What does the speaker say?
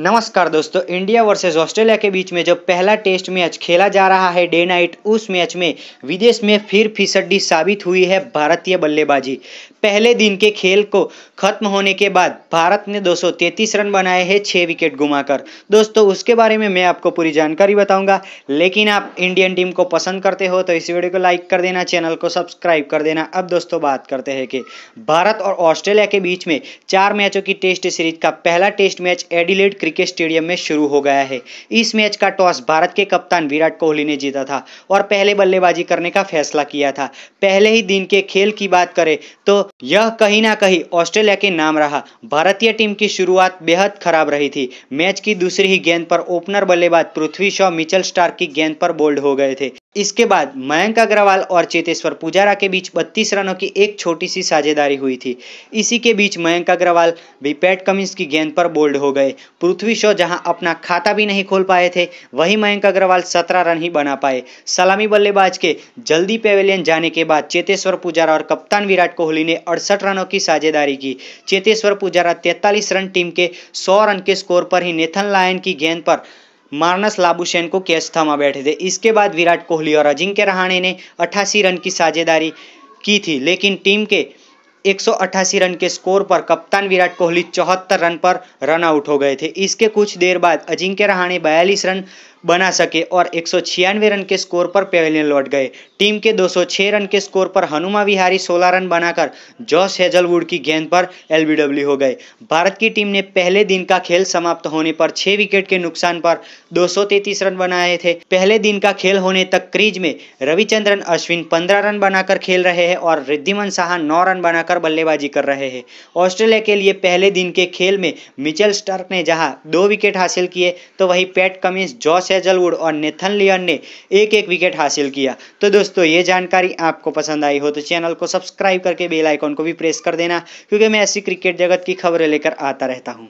नमस्कार दोस्तों India versus Australia के बीच में जो पहला टेस्ट मैच खेला जा रहा है डे नाइट उस मैच में विदेश में फिर फीसड्डी साबित हुई है भारतीय बल्लेबाजी पहले दिन के खेल को खत्म होने के बाद भारत ने 233 रन बनाए हैं छः विकेट गुमाकर दोस्तों उसके बारे में मैं आपको पूरी जानकारी बताऊंगा लेकिन आप इंडियन टीम को पसंद करते हो तो इस वीडियो को लाइक कर देना चैनल को सब्सक्राइब कर देना अब दोस्तों बात करते हैं कि भारत और ऑस्ट्रेलिया के बीच में चार मैचों की टेस्ट सीरीज का पहला test match Adelaide cricket stadium में शुरू हो गया है इस मैच का टॉस भारत के कप्तान विराट कोहली ने जीता था और पहले बल्लेबाजी करने का फैसला किया था पहले ही दिन के खेल की बात करें तो यह कहीं ना कहीं ऑस्ट्रेलिया के नाम रहा भारतीय टीम की शुरुआत बेहद खराब रही थी मैच की दूसरी ही गेंद पर ओपनर बल्लेबाज पृथ्वी शॉ मिचल स्टार की गेंद पर बोल्ड हो गए थे इसके बाद मयंक अग्रवाल और चेतेश्वर पुजारा के बीच 32 रनों की एक छोटी सी साझेदारी हुई थी इसी के बीच मयंक अग्रवाल भी पैट कमिंस की गेंद पर बोल्ड हो गए पृथ्वी शो जहां अपना खाता भी नहीं खोल पाए थे वहीं मयंक अग्रवाल सत्रह रन ही बना पाए सलामी बल्लेबाज के जल्दी पेवेलियन जाने के बाद चेतेश्वर पुजारा और कप्तान विराट कोहली ने अड़सठ रनों की साझेदारी की चेतेश्वर पुजारा तैतालीस रन टीम के सौ रन के स्कोर पर ही नेथन लायन की गेंद पर मार्नस लाबुशेन को कैच थमा बैठे थे इसके बाद विराट कोहली और अजिंक्य रहाणे ने अट्ठासी रन की साझेदारी की थी लेकिन टीम के एक रन के स्कोर पर कप्तान विराट कोहली चौहत्तर रन पर रन आउट हो गए थे इसके कुछ देर बाद अजिंक्य रहाणे बयालीस रन बना सके और एक रन के स्कोर पर पेवेलियन लौट गए टीम के 206 रन के स्कोर पर हनुमा विहारी 16 रन बनाकर जॉस हेजलवुड की गेंद पर एलबीडब्ल्यू हो गए भारत की टीम ने पहले दिन का खेल समाप्त होने पर 6 विकेट के नुकसान पर 233 रन बनाए थे पहले दिन का खेल होने तक क्रीज में रविचंद्रन अश्विन 15 रन बनाकर खेल रहे हैं और रिद्धिमन शाह नौ रन बनाकर बल्लेबाजी कर रहे हैं ऑस्ट्रेलिया के लिए पहले दिन के खेल में मिचेल स्टर्क ने जहाँ दो विकेट हासिल किए तो वही Pat Cummins Josh Josh Hazlewood और नेथन लियन ने एक एक विकेट हासिल किया तो दोस्तों ये जानकारी आपको पसंद आई हो तो चैनल को सब्सक्राइब करके बेल आइकॉन को भी प्रेस कर देना क्योंकि मैं ऐसी क्रिकेट जगत की खबरें लेकर आता रहता हूँ